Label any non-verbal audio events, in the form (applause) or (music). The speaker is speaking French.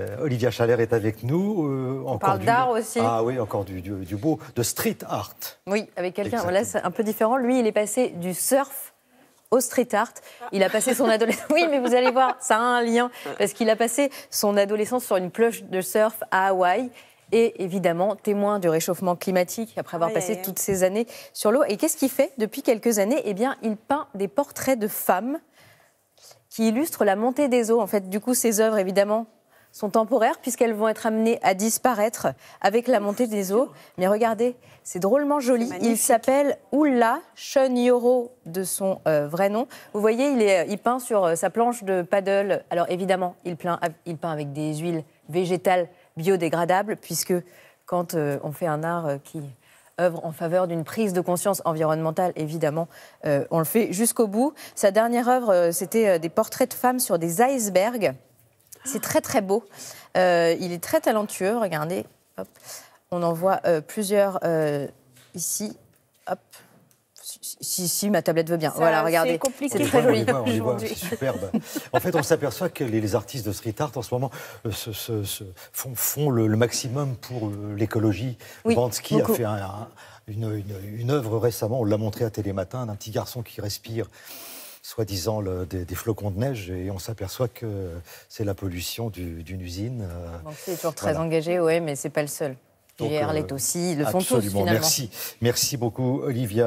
Euh, Olivia Chalère est avec nous. Euh, on parle d'art aussi. Ah oui, encore du, beau, de street art. Oui, avec quelqu'un, là c'est un peu différent. Lui, il est passé du surf au street art. Il a passé son adolescence. (laughs) Oui, mais vous allez voir, ça a un lien. Parce qu'il a passé son adolescence sur une plage de surf à Hawaï. Et évidemment, témoin du réchauffement climatique après avoir passé toutes ces années sur l'eau. Et qu'est-ce qu'il fait depuis quelques années Eh bien, il peint des portraits de femmes qui illustrent la montée des eaux. En fait, du coup, ses œuvres, évidemment, sont temporaires puisqu'elles vont être amenées à disparaître avec la montée des eaux. Mais regardez, c'est drôlement joli. Il s'appelle Sean Yoro de son euh, vrai nom. Vous voyez, il, est, euh, il peint sur euh, sa planche de paddle. Alors évidemment, il peint, il peint avec des huiles végétales biodégradables puisque quand on fait un art qui œuvre en faveur d'une prise de conscience environnementale, évidemment. on le fait jusqu'au bout. Sa dernière œuvre, c'était des portraits de femmes sur des icebergs. C'est très très beau. Euh, il est très talentueux, regardez. On en voit euh, plusieurs euh, ici. Si, ma tablette veut bien. voilà, regardez. C'est très joli. superbe. En fait, on s'aperçoit que les, artistes de street art en ce moment font, le, maximum pour l'écologie. Oui, a fait une, œuvre récemment, on l'a montré à Télématin, d'un petit garçon qui respire soi-disant des, flocons de neige et on s'aperçoit que c'est la pollution d'une usine. Euh, est toujours très engagé, oui, mais c'est pas le seul. Pierre euh, aussi, le font tous finalement. Merci, merci beaucoup Olivia.